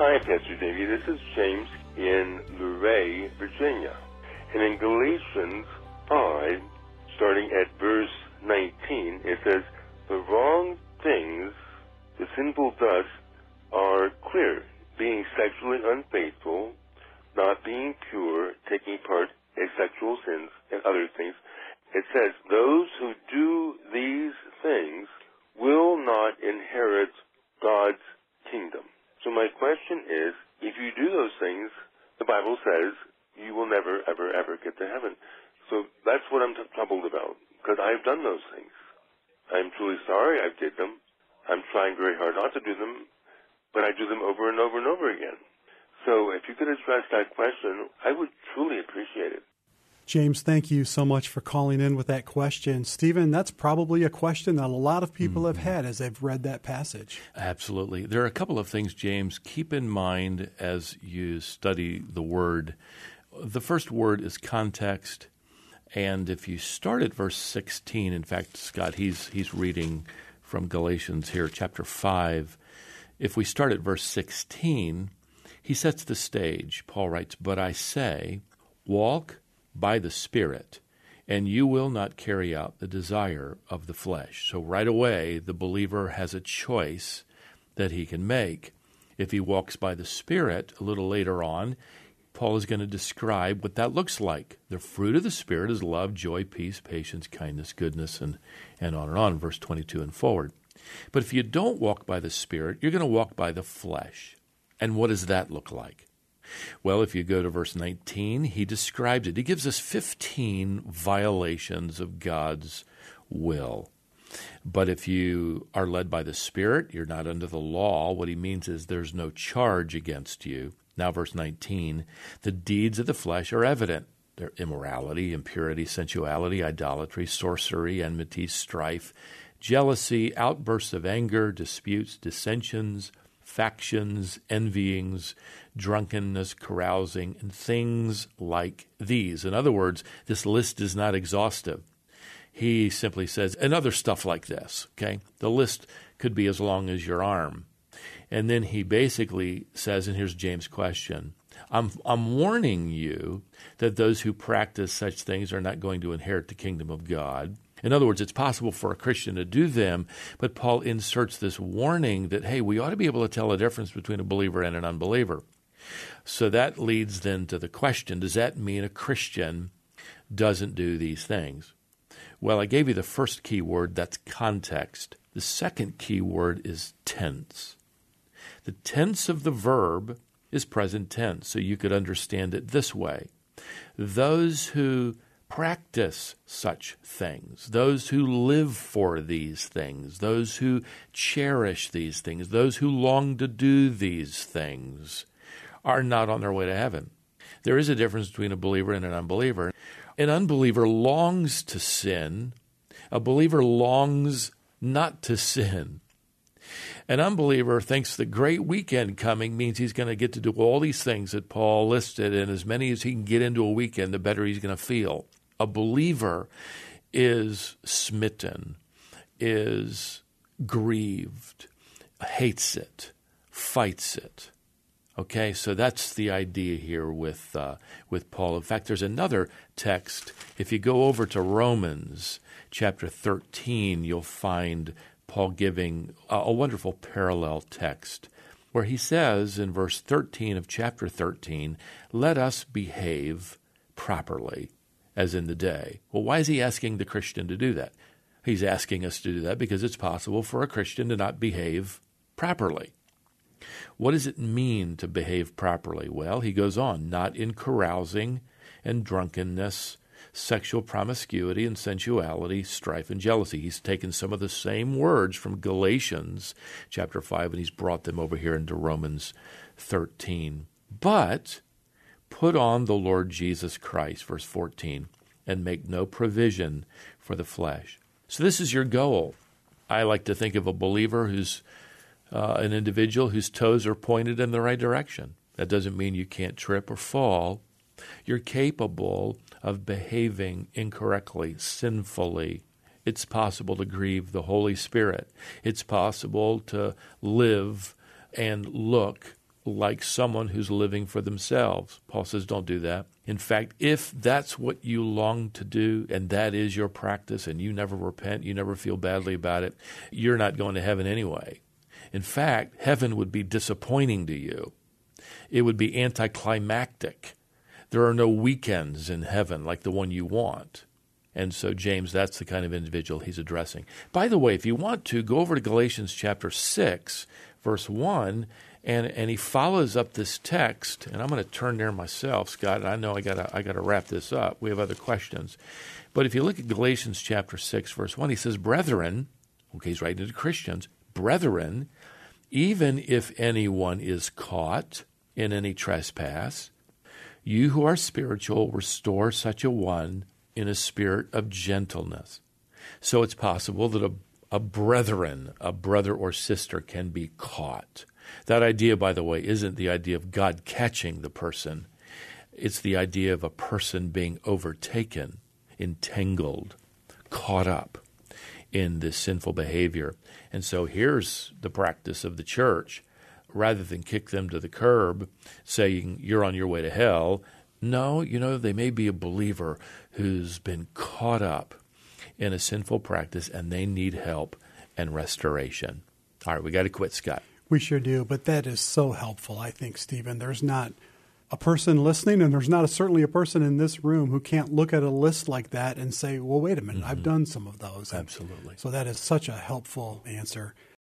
Hi, Pastor Davey. This is James in Luray, Virginia. And in Galatians 5, starting at verse 19, it says, The wrong things the sinful does are clear, being sexually unfaithful, not being pure, taking part in sexual sins and other things. It says, those who do these question is, if you do those things, the Bible says you will never, ever, ever get to heaven. So that's what I'm troubled about, because I've done those things. I'm truly sorry I did them. I'm trying very hard not to do them, but I do them over and over and over again. So if you could address that question, I would truly appreciate it. James, thank you so much for calling in with that question. Stephen, that's probably a question that a lot of people mm-hmm. have had as they've read that passage. Absolutely. There are a couple of things, James, keep in mind as you study the word. The first word is context. And if you start at verse 16, in fact, Scott, he's, he's reading from Galatians here, chapter 5. If we start at verse 16, he sets the stage. Paul writes, But I say, walk by the Spirit, and you will not carry out the desire of the flesh. So, right away, the believer has a choice that he can make. If he walks by the Spirit a little later on, Paul is going to describe what that looks like. The fruit of the Spirit is love, joy, peace, patience, kindness, goodness, and, and on and on, verse 22 and forward. But if you don't walk by the Spirit, you're going to walk by the flesh. And what does that look like? Well, if you go to verse 19, he describes it. He gives us 15 violations of God's will. But if you are led by the Spirit, you're not under the law. What he means is there's no charge against you. Now, verse 19 the deeds of the flesh are evident. They're immorality, impurity, sensuality, idolatry, sorcery, enmity, strife, jealousy, outbursts of anger, disputes, dissensions factions, envyings, drunkenness, carousing, and things like these. In other words, this list is not exhaustive. He simply says, and other stuff like this, okay? The list could be as long as your arm. And then he basically says, and here's James' question I'm, I'm warning you that those who practice such things are not going to inherit the kingdom of God. In other words, it's possible for a Christian to do them, but Paul inserts this warning that, hey, we ought to be able to tell a difference between a believer and an unbeliever. So that leads then to the question does that mean a Christian doesn't do these things? Well, I gave you the first key word that's context. The second key word is tense. The tense of the verb is present tense, so you could understand it this way Those who practice such things, those who live for these things, those who cherish these things, those who long to do these things, are not on their way to heaven. There is a difference between a believer and an unbeliever. An unbeliever longs to sin, a believer longs not to sin. An unbeliever thinks the great weekend coming means he's going to get to do all these things that Paul listed, and as many as he can get into a weekend, the better he's going to feel a believer is smitten, is grieved, hates it, fights it. Okay, so that's the idea here with uh, with Paul. In fact, there's another text. If you go over to Romans chapter 13, you'll find Paul giving a, a wonderful parallel text where he says in verse 13 of chapter 13, "Let us behave properly as in the day. Well, why is he asking the Christian to do that? He's asking us to do that because it's possible for a Christian to not behave properly. What does it mean to behave properly? Well, he goes on, not in carousing and drunkenness, sexual promiscuity and sensuality, strife and jealousy. He's taken some of the same words from Galatians chapter 5 and he's brought them over here into Romans 13. But Put on the Lord Jesus Christ, verse 14, and make no provision for the flesh. So, this is your goal. I like to think of a believer who's uh, an individual whose toes are pointed in the right direction. That doesn't mean you can't trip or fall. You're capable of behaving incorrectly, sinfully. It's possible to grieve the Holy Spirit. It's possible to live and look like someone who's living for themselves. Paul says, don't do that. In fact, if that's what you long to do and that is your practice and you never repent, you never feel badly about it, you're not going to heaven anyway. In fact, heaven would be disappointing to you, it would be anticlimactic. There are no weekends in heaven like the one you want. And so, James, that's the kind of individual he's addressing. By the way, if you want to, go over to Galatians chapter 6, verse 1, and and he follows up this text, and I'm going to turn there myself, Scott. I know I got I got to wrap this up. We have other questions, but if you look at Galatians chapter six, verse one, he says, "Brethren," okay, he's writing to Christians, "Brethren, even if anyone is caught in any trespass, you who are spiritual, restore such a one in a spirit of gentleness." So it's possible that a a brethren, a brother or sister, can be caught. That idea, by the way, isn't the idea of God catching the person, it's the idea of a person being overtaken, entangled, caught up in this sinful behavior. And so here's the practice of the church. Rather than kick them to the curb, saying, You're on your way to hell, no, you know, they may be a believer who's been caught up in a sinful practice and they need help and restoration. All right, we got to quit, Scott. We sure do. But that is so helpful, I think, Stephen. There's not a person listening, and there's not a, certainly a person in this room who can't look at a list like that and say, well, wait a minute, mm-hmm. I've done some of those. Absolutely. And so that is such a helpful answer.